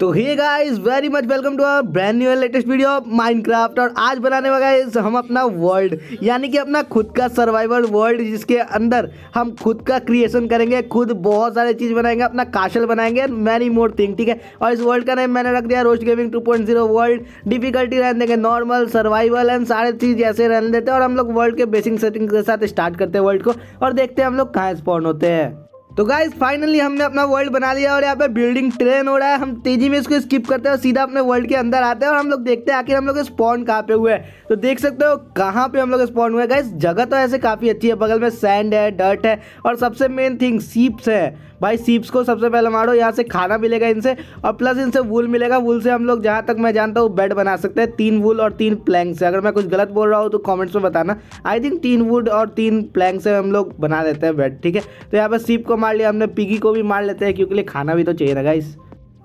तो hey guys very much welcome to our brand new latest video Minecraft और आज बनाने वाला गाइस हम अपना वर्ल्ड यानी कि अपना खुद का सर्वाइवल वर्ल्ड जिसके अंदर हम खुद का क्रिएशन करेंगे खुद बहुत सारे चीज़ बनाएंगे अपना काशल बनाएंगे मैनी मोर थिंग ठीक है और इस वर्ल्ड का नेम मैंने रख दिया roast gaming two point zero world difficulty रहने देंगे नॉर्मल सर्वाइवल एंड सारे चीज़ ऐसे रहने देते हैं और हम लोग वर्ल्ड के बेसिक सेटिंग के साथ स्टार्ट करते हैं वर्ल्ड को और देखते हैं हम लोग कहाँ स्पॉन होते हैं तो गाइज फाइनली हमने अपना वर्ल्ड बना लिया और यहाँ पे बिल्डिंग ट्रेन हो रहा है हम तेजी में इसको स्किप करते हैं और सीधा अपने वर्ल्ड के अंदर आते हैं और हम लोग देखते हैं आखिर हम लोग स्पॉन कहाँ पे हुए हैं तो देख सकते हो कहाँ पे हम लोग स्पॉन हुए गाइज जगह तो ऐसे काफ़ी अच्छी है बगल में सैंड है डर्ट है और सबसे मेन थिंग सीप्स है भाई सीप्स को सबसे पहले मारो यहाँ से खाना मिलेगा इनसे और प्लस इनसे वूल मिलेगा वूल से हम लोग जहाँ तक मैं जानता हूँ बेड बना सकते हैं तीन वूल और तीन प्लैंक से अगर मैं कुछ गलत बोल रहा हूँ तो कॉमेंट्स में बताना आई थिंक तीन वुड और तीन प्लैंक से हम लोग बना देते हैं बेड ठीक है तो यहाँ पर सीप को मार लिया हमने पिगी को भी मार लेते हैं क्योंकि खाना भी तो चाहिए ना गाइस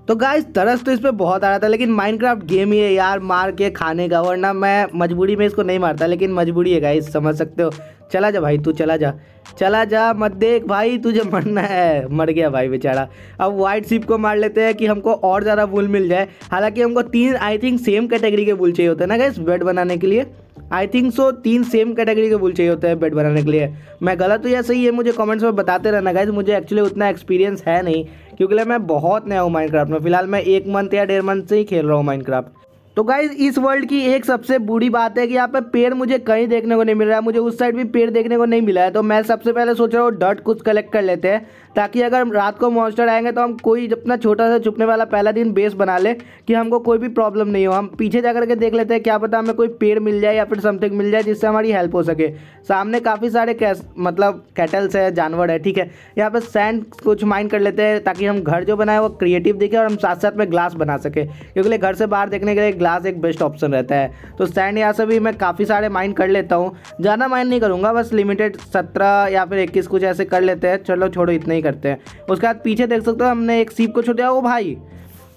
तो गाइस तरस तो इस पर बहुत आ रहा था लेकिन माइनक्राफ्ट गेम ही है यार मार के खाने का वरना मैं मजबूरी में इसको नहीं मारता लेकिन मजबूरी है गाइस समझ सकते हो चला जा भाई तू चला जा चला जा मत देख भाई तुझे मरना है मर गया भाई बेचारा अब वाइट सिप को मार लेते हैं कि हमको और ज़्यादा बुल मिल जाए हालांकि हमको तीन आई थिंक सेम कैटेगरी के बुल चाहिए होते हैं ना गाइस बेड बनाने के लिए आई थिंक सो तीन सेम कैटेगरी के बुल चाहिए होते हैं बेड बनाने के लिए मैं गलत हूँ या सही है मुझे कमेंट्स में बताते रहना गाइज मुझे एक्चुअली उतना एक्सपीरियंस है नहीं क्योंकि मैं बहुत नया हूँ माइनक्राफ्ट में फिलहाल मैं एक मंथ या डेढ़ मंथ से ही खेल रहा हूँ माइनक्राफ्ट तो गाइज इस वर्ल्ड की एक सबसे बुरी बात है कि यहाँ पे पेड़ मुझे कहीं देखने को नहीं मिल रहा है मुझे उस साइड भी पेड़ देखने को नहीं मिला है तो मैं सबसे पहले सोच रहा हूँ डट कुछ कलेक्ट कर लेते हैं ताकि अगर रात को मॉन्स्टर आएंगे तो हम कोई अपना छोटा सा छुपने वाला पहला दिन बेस बना लें कि हमको कोई भी प्रॉब्लम नहीं हो हम पीछे जा करके देख लेते हैं क्या पता हमें कोई पेड़ मिल जाए या फिर समथिंग मिल जाए जिससे हमारी हेल्प हो सके सामने काफ़ी सारे कैस मतलब कैटल्स है जानवर है ठीक है यहाँ पर सैंड कुछ माइंड कर लेते हैं ताकि हम घर जो बनाए वो क्रिएटिव दिखे और हम साथ साथ में ग्लास बना सके क्योंकि घर से बाहर देखने के लिए ग्लास एक बेस्ट ऑप्शन रहता है तो सैंड यहाँ से भी मैं काफ़ी सारे माइंड कर लेता हूँ ज़्यादा माइंड नहीं करूँगा बस लिमिटेड सत्रह या फिर इक्कीस कुछ ऐसे कर लेते हैं चलो छोड़ो इतना ही करते हैं उसके बाद पीछे देख सकते हो हमने एक सीप को छुटाया वो भाई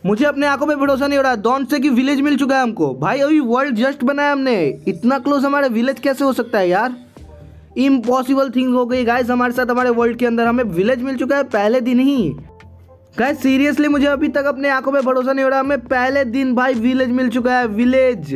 मुझे अपने आंखों पे भरोसा नहीं हो रहा दौन से कि विलेज मिल चुका है हमको भाई अभी वर्ल्ड जस्ट बनाया हमने इतना क्लोज हमारे विलेज कैसे हो सकता है यार इम्पॉसिबल थिंग हो गई गाइस हमारे साथ हमारे वर्ल्ड के अंदर हमें विलेज मिल चुका है पहले दिन ही गाइस सीरियसली मुझे अभी तक अपने आंखों पे भरोसा नहीं हो रहा हमें पहले दिन भाई विलेज मिल चुका है विलेज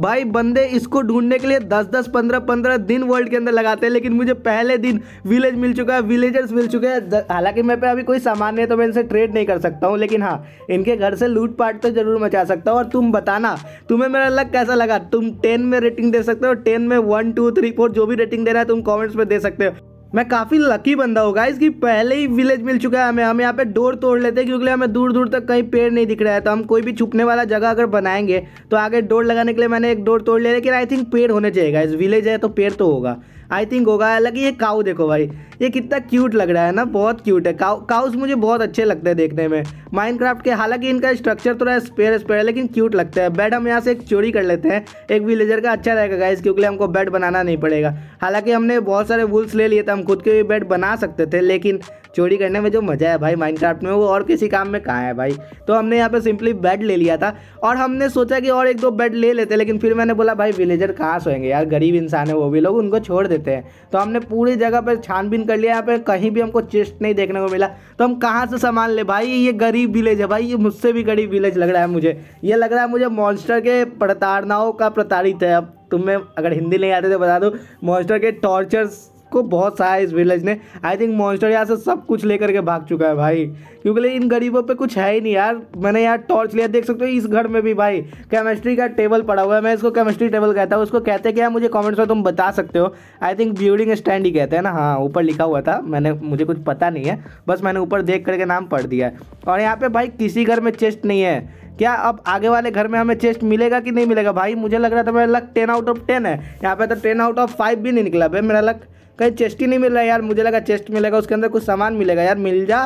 भाई बंदे इसको ढूंढने के लिए दस दस पंद्रह पंद्रह दिन वर्ल्ड के अंदर लगाते हैं लेकिन मुझे पहले दिन विलेज मिल चुका है विलेजर्स मिल चुके हैं हालांकि मैं पे अभी कोई सामान नहीं है तो मैं इनसे ट्रेड नहीं कर सकता हूँ लेकिन हाँ इनके घर से लूट पाट तो जरूर मचा सकता हूँ और तुम बताना तुम्हें मेरा लग कैसा लगा तुम टेन में रेटिंग दे सकते हो टेन में वन टू थ्री फोर जो भी रेटिंग देना है तुम कॉमेंट्स में दे सकते हो मैं काफ़ी लकी बंदा होगा इसकी पहले ही विलेज मिल चुका है हमें हम यहाँ पे डोर तोड़ लेते हैं क्योंकि हमें दूर दूर तक कहीं पेड़ नहीं दिख रहा है तो हम कोई भी छुपने वाला जगह अगर बनाएंगे तो आगे डोर लगाने के लिए मैंने एक डोर तोड़ लिया लेकिन आई थिंक पेड़ होने चाहिए इस विलेज है तो पेड़ तो होगा आई थिंक होगा हालांकि ये काऊ देखो भाई ये कितना क्यूट लग रहा है ना बहुत क्यूट है काउ काउस मुझे बहुत अच्छे लगते हैं देखने में माइनक्राफ्ट के हालांकि इनका स्ट्रक्चर थोड़ा स्पेयर स्पेयर है लेकिन क्यूट लगता है बेड हम यहाँ से एक चोरी कर लेते हैं एक विलेजर का अच्छा रहेगा गाइस क्योंकि हमको बेड बनाना नहीं पड़ेगा हालांकि हमने बहुत सारे वुल्स ले लिए थे हम खुद के भी बेड बना सकते थे लेकिन चोरी करने में जो मज़ा है भाई माइनक्राफ्ट में वो और किसी काम में कहाँ है भाई तो हमने यहाँ पे सिंपली बेड ले लिया था और हमने सोचा कि और एक दो बेड ले लेते लेकिन फिर मैंने बोला भाई विलेजर कहाँ सोएंगे यार गरीब इंसान है वो भी लोग उनको छोड़ देते हैं तो हमने पूरी जगह पर छानबीन कर लिया यहाँ पर कहीं भी हमको चेस्ट नहीं देखने को मिला तो हम कहाँ से सामान ले भाई ये गरीब विलेज है भाई ये मुझसे भी गरीब विलेज लग रहा है मुझे ये लग रहा है मुझे मॉन्स्टर के प्रताड़नाओं का प्रताड़ित है अब तुम्हें अगर हिंदी नहीं आते तो बता दो मॉन्स्टर के टॉर्चर्स को बहुत सहा इस विलेज ने आई थिंक मॉन्स्टर यहाँ से सब कुछ लेकर के भाग चुका है भाई क्योंकि इन गरीबों पे कुछ है ही नहीं यार मैंने यार टॉर्च लिया देख सकते हो इस घर में भी भाई केमिस्ट्री का टेबल पड़ा हुआ है मैं इसको केमिस्ट्री टेबल कहता हूँ उसको कहते हैं क्या मुझे कॉमेंट्स में तुम बता सकते हो आई थिंक ब्यूडिंग स्टैंड ही कहते हैं ना हाँ ऊपर लिखा हुआ था मैंने मुझे कुछ पता नहीं है बस मैंने ऊपर देख करके नाम पढ़ दिया है और यहाँ पे भाई किसी घर में चेस्ट नहीं है क्या अब आगे वाले घर में हमें चेस्ट मिलेगा कि नहीं मिलेगा भाई मुझे लग रहा था मेरा luck ten out of ten है यहाँ पे तो टेन आउट ऑफ फाइव भी नहीं निकला भाई मेरा लक कहीं चेस्ट ही नहीं मिल रहा यार मुझे लगा चेस्ट मिलेगा उसके अंदर कुछ सामान मिलेगा यार मिल जा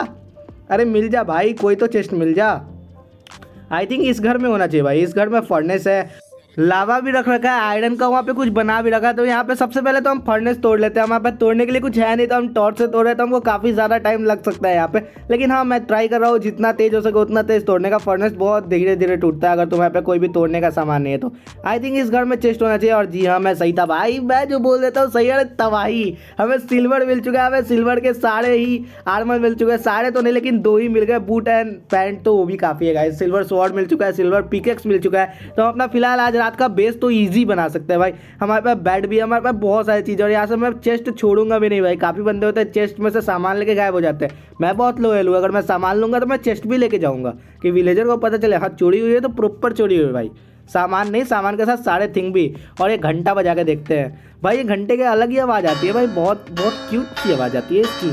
अरे मिल जा भाई कोई तो चेस्ट मिल जा आई थिंक इस घर में होना चाहिए भाई इस घर में फर्नेस है लावा भी रख रखा है आयरन का वहाँ पे कुछ बना भी रखा है तो यहाँ पे सबसे पहले तो हम फर्नेस तोड़ लेते हैं हमारे पास तोड़ने के लिए कुछ है नहीं तो हम टॉर्च से तोड़ रहे तो हमको काफ़ी ज़्यादा टाइम लग सकता है यहाँ पे लेकिन हाँ मैं ट्राई कर रहा हूँ जितना तेज़ हो सके उतना तेज़ तोड़ने का फर्नेस बहुत धीरे धीरे टूटता है अगर तुम्हारे पे कोई भी तोड़ने का सामान नहीं है तो आई थिंक इस घर में चेस्ट होना चाहिए और जी हाँ मैं सही था भाई मैं जो बोल देता हूँ सही है तबाही हमें सिल्वर मिल चुका है हमें सिल्वर के सारे ही आर्मर मिल चुके हैं सारे तो नहीं लेकिन दो ही मिल गए बूट एंड पैंट तो वो भी काफ़ी है सिल्वर स्वॉर्ड मिल चुका है सिल्वर पिकेक्स मिल चुका है तो अपना फिलहाल आज रात हाथ का बेस तो ईजी बना सकते हैं भाई हमारे पास बैट भी है हमारे पास बहुत सारी चीज़ें और यहाँ से मैं चेस्ट छोड़ूंगा भी नहीं भाई काफ़ी बंदे होते हैं चेस्ट में से सामान लेके गायब हो जाते हैं मैं बहुत लोयल हूँ अगर मैं सामान लूँगा तो मैं चेस्ट भी लेके जाऊँगा कि विलेजर को पता चले हाँ चोरी हुई है तो प्रॉपर चोरी हुई है भाई सामान नहीं सामान के साथ सारे थिंग भी और ये घंटा बजा के देखते हैं भाई ये घंटे के अलग ही आवाज़ आती है भाई बहुत बहुत क्यूट सी आवाज़ आती है इसकी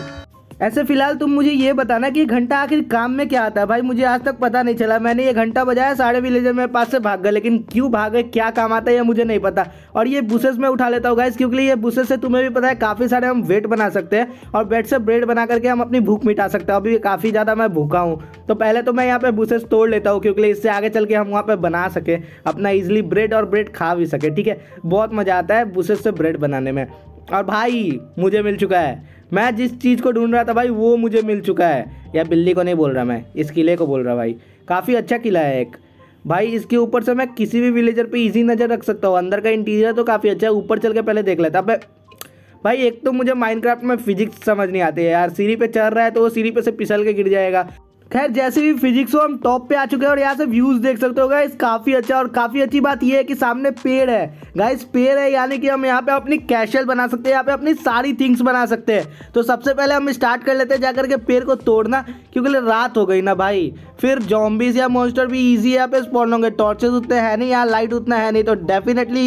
ऐसे फिलहाल तुम मुझे ये बताना कि घंटा आखिर काम में क्या आता है भाई मुझे आज तक पता नहीं चला मैंने ये घंटा बजाया साढ़े विलेजर मेरे पास से भाग गए लेकिन क्यों भागे क्या काम आता है ये मुझे नहीं पता और ये बुसेस में उठा लेता हूँ गाइस क्योंकि ये बुसेस से तुम्हें भी पता है काफ़ी सारे हम वेट बना सकते हैं और वेट से ब्रेड बना करके हम अपनी भूख मिटा सकते हैं अभी काफ़ी ज़्यादा मैं भूखा हूँ तो पहले तो मैं यहाँ पे बुसेस तोड़ लेता हूँ क्योंकि इससे आगे चल के हम वहाँ पे बना सकें अपना इजिली ब्रेड और ब्रेड खा भी सके ठीक है बहुत मज़ा आता है बुसेस से ब्रेड बनाने में और भाई मुझे मिल चुका है मैं जिस चीज़ को ढूंढ रहा था भाई वो मुझे मिल चुका है या बिल्ली को नहीं बोल रहा मैं इस किले को बोल रहा भाई काफ़ी अच्छा किला है एक भाई इसके ऊपर से मैं किसी भी विलेजर पे इजी नज़र रख सकता हूँ अंदर का इंटीरियर तो काफ़ी अच्छा है ऊपर चल के पहले देख लेता भाई भाई एक तो मुझे माइनक्राफ्ट में फिजिक्स समझ नहीं आती है यार सीढ़ी पे चढ़ रहा है तो वो सीढ़ी पे से पिसल के गिर जाएगा खैर जैसे भी फिजिक्स हो हम टॉप पे आ चुके हैं और यहाँ से व्यूज़ देख सकते हो गाइस काफ़ी अच्छा और काफ़ी अच्छी बात यह है कि सामने पेड़ है गाइस पेड़ है यानी कि हम यहाँ पे अपनी कैशल बना सकते हैं यहाँ पे अपनी सारी थिंग्स बना सकते हैं तो सबसे पहले हम स्टार्ट कर लेते हैं जाकर के पेड़ को तोड़ना क्योंकि रात हो गई ना भाई फिर जॉम्बिस या मॉन्स्टर भी ईजी यहाँ पे स्पॉन्न होंगे टॉर्चेस उतने हैं नहीं यहाँ लाइट उतना है नहीं तो डेफिनेटली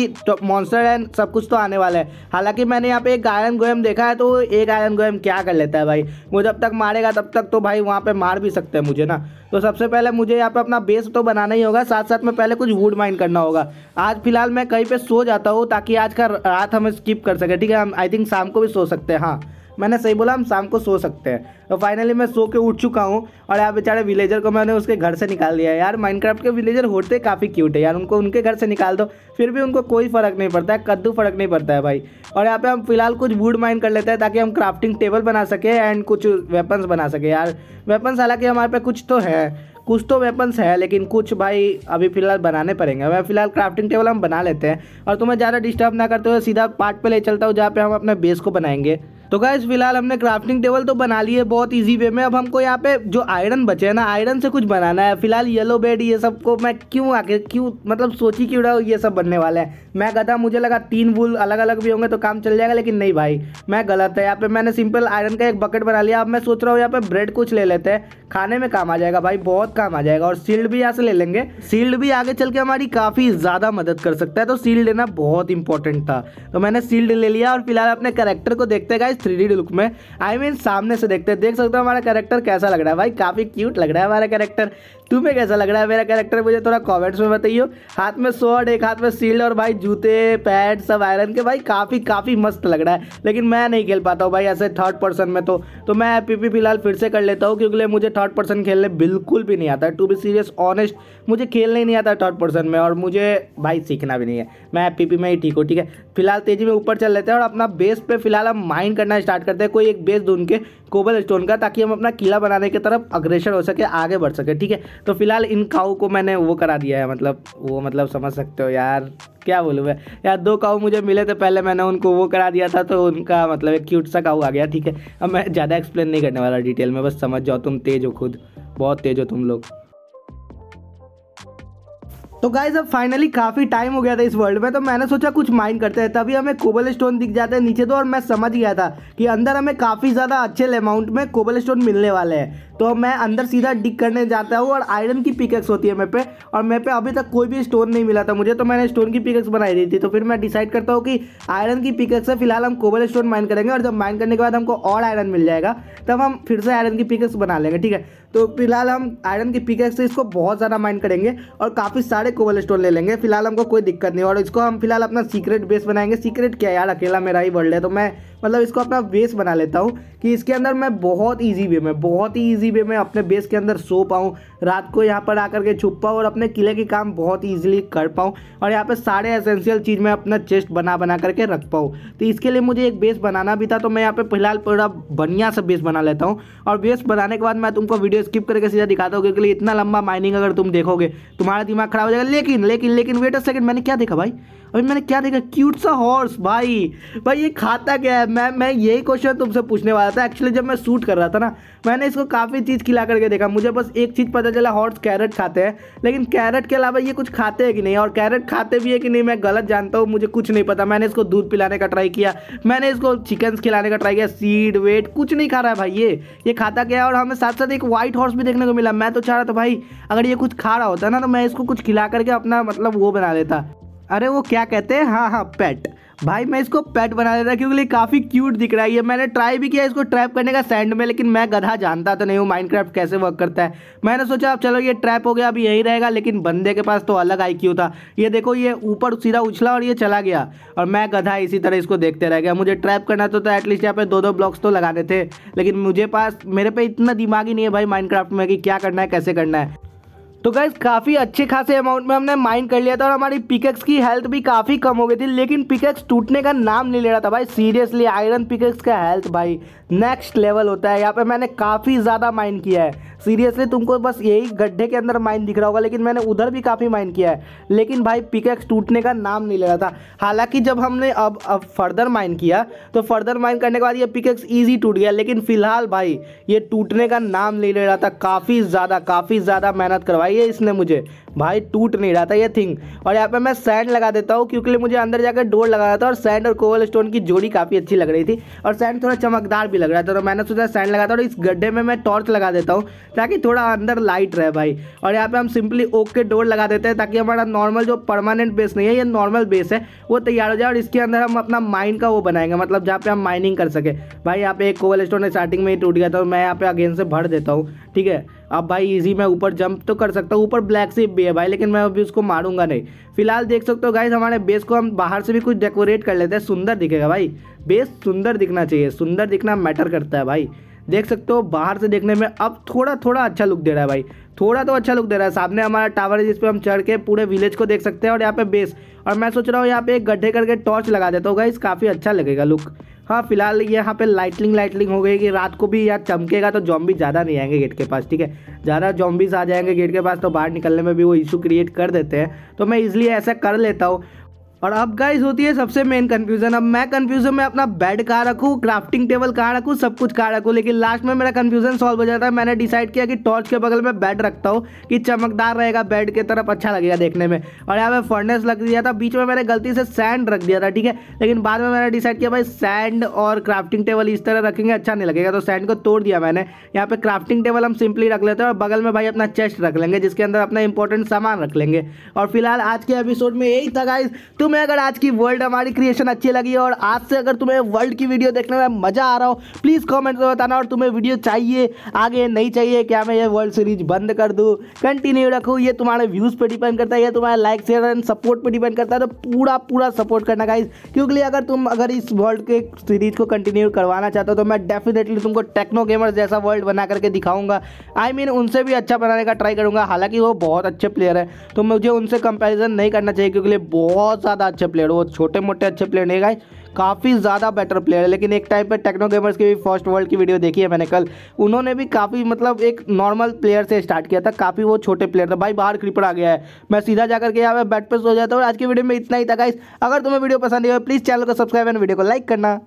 मॉन्स्टर एंड सब कुछ तो आने वाला है हालांकि मैंने यहाँ पे एक आयरन गोयम देखा है तो एक आयरन गोयम क्या कर लेता है भाई वो जब तक मारेगा तब तक तो भाई वहाँ पर मार भी सकते सकते हैं मुझे ना तो सबसे पहले मुझे यहाँ पे अपना बेस तो बनाना ही होगा साथ साथ में पहले कुछ वुड माइन करना होगा आज फिलहाल मैं कहीं पे सो जाता हूँ ताकि आज का रात हम स्किप कर सके ठीक है हम आई थिंक शाम को भी सो सकते हैं हाँ मैंने सही बोला हम शाम को सो सकते हैं और तो फाइनली मैं सो के उठ चुका हूँ और यार बेचारे विलेजर को मैंने उसके घर से निकाल दिया यार माइनक्राफ्ट के विलेजर होते काफ़ी क्यूट है यार उनको उनके घर से निकाल दो फिर भी उनको कोई फ़र्क नहीं पड़ता है कद्दू फ़र्क नहीं पड़ता है भाई और यहाँ पे हम फिलहाल कुछ वूड माइन कर लेते हैं ताकि हम क्राफ्टिंग टेबल बना सके एंड कुछ वेपन्स बना सके यार वेपन्स हालांकि हमारे पे कुछ तो है कुछ तो वेपन्स है लेकिन कुछ भाई अभी फ़िलहाल बनाने पड़ेंगे वह फ़िलहाल क्राफ्टिंग टेबल हम बना लेते हैं और तुम्हें ज़्यादा डिस्टर्ब ना करते हुए सीधा पार्ट पे ले चलता हूँ जहाँ पे हम अपने बेस को बनाएंगे तो गैस फिलहाल हमने क्राफ्टिंग टेबल तो बना ली है बहुत ईजी वे में अब हमको यहाँ पे जो आयरन बचे है ना आयरन से कुछ बनाना है फिलहाल येलो बेड ये सब को मैं क्यों आके क्यों मतलब सोची क्यों रहा ये सब बनने वाला है मैं कहता मुझे लगा तीन वुल अलग अलग भी होंगे तो काम चल जाएगा लेकिन नहीं भाई मैं गलत है यहाँ पे मैंने सिंपल आयरन का एक बकेट बना लिया अब मैं सोच रहा हूँ यहाँ पे ब्रेड कुछ ले लेते हैं खाने में काम आ जाएगा भाई बहुत काम आ जाएगा और सील्ड भी यहाँ से ले लेंगे सील्ड भी आगे चल के हमारी काफ़ी ज़्यादा मदद कर सकता है तो सील्ड लेना बहुत इंपॉर्टेंट था तो मैंने सील्ड ले लिया और फिलहाल अपने करेक्टर को देखते हैं थ्री लुक में आई I मीन mean, सामने से देखते हैं देख सकते हो हमारा कैरेक्टर कैसा लग रहा है भाई काफ़ी क्यूट लग रहा है हमारा कैरेक्टर तुम्हें कैसा लग रहा है मेरा कैरेक्टर मुझे थोड़ा कॉमेंट्स में बताइए हाथ में सोड एक हाथ में सील्ड और भाई जूते पैड सब आयरन के भाई काफ़ी काफ़ी मस्त लग रहा है लेकिन मैं नहीं खेल पाता हूँ भाई ऐसे थर्ड पर्सन में तो तो मैं पी फिलहाल फिर से कर लेता हूँ क्योंकि मुझे थर्ड पर्सन खेलने बिल्कुल भी नहीं आता टू बी सीरियस ऑनेस्ट मुझे खेलने ही नहीं आता थर्ड पर्सन में और मुझे भाई सीखना भी नहीं है मैं पी में ही ठीक हूँ ठीक है फिलहाल तेजी में ऊपर चल लेते हैं और अपना बेस पे फिलहाल हम माइंड करना स्टार्ट करते हैं कोई एक बेस ढूंढ के कोबल स्टोन का ताकि हम अपना किला बनाने की तरफ अग्रेसर हो सके आगे बढ़ सके ठीक है तो फिलहाल इन काऊ को मैंने वो करा दिया है मतलब वो मतलब समझ सकते हो यार क्या बोलूँ मैं यार दो काऊ मुझे मिले थे पहले मैंने उनको वो करा दिया था तो उनका मतलब एक क्यूट सा काऊ आ गया ठीक है अब मैं ज़्यादा एक्सप्लेन नहीं करने वाला डिटेल में बस समझ जाओ तुम तेज हो खुद बहुत तेज हो तुम लोग तो गाइज अब फाइनली काफ़ी टाइम हो गया था इस वर्ल्ड में तो मैंने सोचा कुछ माइंड करते हैं तभी हमें कोबल स्टोन दिख जाते हैं नीचे तो और मैं समझ गया था कि अंदर हमें काफ़ी ज़्यादा अच्छे अमाउंट में कोबल स्टोन मिलने वाले हैं तो मैं अंदर सीधा डिग करने जाता हूँ और आयरन की पिकेक्स होती है मेरे पे और मेरे पे अभी तक कोई भी स्टोन नहीं मिला था मुझे तो मैंने स्टोन की पिकेक्स बनाई दी थी तो फिर मैं डिसाइड करता हूँ कि आयरन की पिकेक्स से फिलहाल हम कोबल स्टोन माइन करेंगे और जब माइन करने के बाद हमको और आयरन मिल जाएगा तब हम फिर से आयरन की पिकेक्स बना लेंगे ठीक है तो फिलहाल हम आयरन की पिकेक्स से इसको बहुत ज़्यादा माइन करेंगे और काफ़ी सारे कोबल स्टोन ले लेंगे फिलहाल हमको कोई दिक्कत नहीं और इसको हम फिलहाल अपना सीक्रेट बेस बनाएंगे सीक्रेट क्या यार अकेला मेरा ही वर्ल्ड है तो मैं मतलब इसको अपना बेस बना लेता हूँ कि इसके अंदर मैं बहुत ईजी वे में बहुत ही ईजी वे में अपने बेस के अंदर सो पाऊँ रात को यहाँ पर आकर के छुप पाऊँ और अपने किले के काम बहुत ईजिली कर पाऊँ और यहाँ पर सारे एसेंशियल चीज़ मैं अपना चेस्ट बना बना करके रख पाऊँ तो इसके लिए मुझे एक बेस बनाना भी था तो मैं यहाँ पर फिलहाल पूरा बढ़िया सा बेस बना लेता हूँ और बेस बनाने के बाद मैं तुमको वीडियो स्किप करके सीधा दिखाता हूँ क्योंकि इतना लंबा माइनिंग अगर तुम देखोगे तुम्हारा दिमाग खराब हो जाएगा लेकिन लेकिन लेकिन वेट अ सेकंड मैंने क्या देखा भाई अभी मैंने क्या देखा क्यूट सा हॉर्स भाई भाई ये खाता क्या है मैं मैं यही क्वेश्चन तुमसे पूछने वाला था एक्चुअली जब मैं शूट कर रहा था ना मैंने इसको काफ़ी चीज़ खिला करके देखा मुझे बस एक चीज़ पता चला हॉर्स कैरेट खाते हैं लेकिन कैरेट के अलावा ये कुछ खाते हैं कि नहीं और कैरेट खाते भी है कि नहीं मैं गलत जानता हूँ मुझे कुछ नहीं पता मैंने इसको दूध पिलाने का ट्राई किया मैंने इसको चिकन खिलाने का ट्राई किया सीड वेट कुछ नहीं खा रहा है भाई ये ये खाता क्या है और हमें साथ साथ एक वाइट हॉर्स भी देखने को मिला मैं तो चाह रहा था भाई अगर ये कुछ खा रहा होता ना तो मैं इसको कुछ खिला करके अपना मतलब वो बना लेता अरे वो क्या कहते हैं हाँ हाँ पेट भाई मैं इसको पेट बना देता क्योंकि काफ़ी क्यूट दिख रहा है ये मैंने ट्राई भी किया इसको ट्रैप करने का सैंड में लेकिन मैं गधा जानता तो नहीं हूँ माइनक्राफ्ट कैसे वर्क करता है मैंने सोचा अब चलो ये ट्रैप हो गया अभी यही रहेगा लेकिन बंदे के पास तो अलग आई था ये देखो ये ऊपर सीधा उछला और ये चला गया और मैं गधा इसी तरह इसको देखते रह गया मुझे ट्रैप करना तो था एटलीस्ट यहाँ पे दो दो ब्लॉक्स तो लगाने थे लेकिन मुझे पास मेरे पे इतना दिमाग ही नहीं है भाई माइंड में कि क्या करना है कैसे करना है तो गैस काफ़ी अच्छे खासे अमाउंट में हमने माइन कर लिया था और हमारी पिकेक्स की हेल्थ भी काफ़ी कम हो गई थी लेकिन पिकेक्स टूटने का नाम नहीं ले रहा था भाई सीरियसली आयरन पिकेक्स का हेल्थ भाई नेक्स्ट लेवल होता है यहाँ पे मैंने काफ़ी ज़्यादा माइन किया है सीरियसली तुमको बस यही गड्ढे के अंदर माइन दिख रहा होगा लेकिन मैंने उधर भी काफ़ी माइन किया है लेकिन भाई पिकेक्स टूटने का नाम नहीं ले रहा था हालांकि जब हमने अब अब फर्दर माइन किया तो फर्दर माइन करने के बाद ये पिकेक्स ईजी टूट गया लेकिन फिलहाल भाई ये टूटने का नाम नहीं ले रहा था काफ़ी ज़्यादा काफ़ी ज़्यादा मेहनत करवाई है इसने मुझे भाई टूट नहीं रहा था ये थिंग और यहाँ पे मैं सैंड लगा देता हूँ क्योंकि मुझे अंदर जाकर डोर लगा था और सैंड और कोवल स्टोन की जोड़ी काफ़ी अच्छी लग रही थी और सैंड थोड़ा चमकदार भी लग रहा था तो मैंने सोचा सैंड लगाता और इस गड्ढे में मैं टॉर्च लगा देता हूँ ताकि थोड़ा अंदर लाइट रहे भाई और यहाँ पे हम सिंपली ओक के डोर लगा देते हैं ताकि हमारा नॉर्मल जो परमानेंट बेस नहीं है ये नॉर्मल बेस है वो तैयार हो जाए और इसके अंदर हम अपना माइन का वो बनाएंगे मतलब जहाँ पे हम माइनिंग कर सके भाई यहाँ पे एक कोवल स्टोन स्टार्टिंग में ही टूट गया था और मैं यहाँ पे अगेन से भर देता हूँ ठीक है अब भाई इजी मैं ऊपर जंप तो कर सकता हूँ ऊपर ब्लैक सिप भी है भाई लेकिन मैं अभी उसको मारूंगा नहीं फिलहाल देख सकते हो गाइज हमारे बेस को हम बाहर से भी कुछ डेकोरेट कर लेते हैं सुंदर दिखेगा भाई बेस सुंदर दिखना चाहिए सुंदर दिखना मैटर करता है भाई देख सकते हो बाहर से देखने में अब थोड़ा थोड़ा अच्छा लुक दे रहा है भाई थोड़ा तो अच्छा लुक दे रहा है सामने हमारा टावर है जिसपे हम चढ़ के पूरे विलेज को देख सकते हैं और यहाँ पे बेस और मैं सोच रहा हूँ यहाँ पे एक गड्ढे करके टॉर्च लगा देता हूँ गाइस काफ़ी अच्छा लगेगा लुक हाँ फिलहाल यहाँ पे लाइटलिंग लाइटलिंग हो गई कि रात को भी यार चमकेगा तो जॉम्बी ज़्यादा नहीं आएंगे गेट के पास ठीक है ज़्यादा जॉम्बीज आ जाएंगे गेट के पास तो बाहर निकलने में भी वो इशू क्रिएट कर देते हैं तो मैं इजिली ऐसा कर लेता हूँ और अब गाइज होती है सबसे मेन कंफ्यूजन अब मैं कंफ्यूजन में अपना बेड कहाँ रखूँ क्राफ्टिंग टेबल कहाँ रखूँ सब कुछ कहाँ रखूँ लेकिन लास्ट में मेरा कंफ्यूजन सॉल्व हो जाता है मैंने डिसाइड किया कि टॉर्च के बगल में बेड रखता हूँ कि चमकदार रहेगा बेड के तरफ अच्छा लगेगा देखने में और यहाँ पे फर्नेस लग दिया था बीच में मैंने गलती से सैंड रख दिया था ठीक है लेकिन बाद में मैंने डिसाइड किया भाई सैंड और क्राफ्टिंग टेबल इस तरह रखेंगे अच्छा नहीं लगेगा तो सैंड को तोड़ दिया मैंने यहाँ पे क्राफ्टिंग टेबल हम सिंपली रख लेते हैं और बगल में भाई अपना चेस्ट रख लेंगे जिसके अंदर अपना इंपॉर्टेंट सामान रख लेंगे और फिलहाल आज के एपिसोड में यही था गाइज तो तुम्हें अगर आज की वर्ल्ड हमारी क्रिएशन अच्छी लगी और आज से अगर तुम्हें वर्ल्ड की वीडियो देखने में मज़ा आ रहा हो प्लीज़ कॉमेंट में बताना और तुम्हें वीडियो चाहिए आगे नहीं चाहिए क्या मैं ये वर्ल्ड सीरीज बंद कर दू कंटिन्यू रखू ये तुम्हारे व्यूज़ पर डिपेंड करता है यह तुम्हारे लाइक शेयर एंड सपोर्ट पर डिपेंड करता है तो पूरा पूरा सपोर्ट करना का क्योंकि अगर तुम अगर इस वर्ल्ड के सीरीज को कंटिन्यू करवाना चाहते हो तो मैं डेफिनेटली तुमको टेक्नो गेमर जैसा वर्ल्ड बना करके दिखाऊंगा आई मीन उनसे भी अच्छा बनाने का ट्राई करूंगा हालांकि वो बहुत अच्छे प्लेयर है तो मुझे उनसे कंपैरिजन नहीं करना चाहिए क्योंकि बहुत ज़्यादा ज़्यादा अच्छे प्लेयर वो छोटे मोटे अच्छे प्लेयर नहीं गाइस काफ़ी ज़्यादा बेटर प्लेयर है लेकिन एक टाइम पर टेक्नो गेमर्स की भी फर्स्ट वर्ल्ड की वीडियो देखी है मैंने कल उन्होंने भी काफ़ी मतलब एक नॉर्मल प्लेयर से स्टार्ट किया था काफ़ी वो छोटे प्लेयर था भाई बाहर क्रिपर आ गया है मैं सीधा जाकर के यहाँ पर बैट पर सो जाता हूँ आज की वीडियो में इतना ही था गाइस अगर तुम्हें वीडियो पसंद आई हो प्लीज़ चैनल को सब्सक्राइब एंड वीडियो को लाइक करना